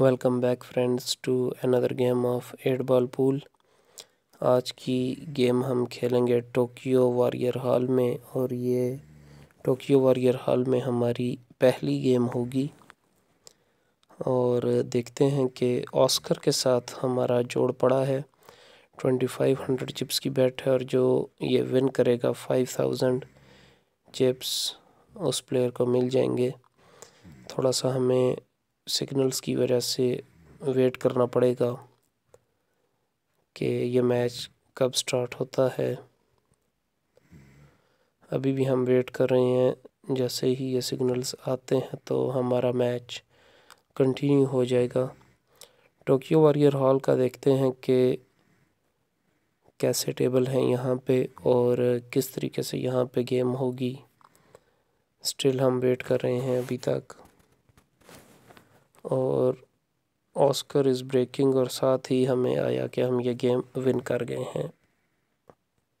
welcome back friends to another game of eight ball pool आज की game हम खेलेंगे टोक्यो वॉरियर हॉल में और ये टोक्यो वॉरियर हॉल में हमारी पहली गेम होगी और देखते हैं कि ऑस्कर के साथ हमारा जोड़ पड़ा है ट्वेंटी फाइव हंड्रेड चिप्स की बैट है और जो ये विन करेगा फाइव थाउजेंड चिप्स उस प्लेयर को मिल जाएंगे थोड़ा सा हमें सिग्नल्स की वजह से वेट करना पड़ेगा कि यह मैच कब स्टार्ट होता है अभी भी हम वेट कर रहे हैं जैसे ही ये सिग्नल्स आते हैं तो हमारा मैच कंटिन्यू हो जाएगा टोक्यो वॉरियर हॉल का देखते हैं कि कैसे टेबल हैं यहाँ पे और किस तरीके से यहाँ पे गेम होगी स्टिल हम वेट कर रहे हैं अभी तक और ऑस्कर इज़ ब्रेकिंग और साथ ही हमें आया कि हम ये गेम विन कर गए हैं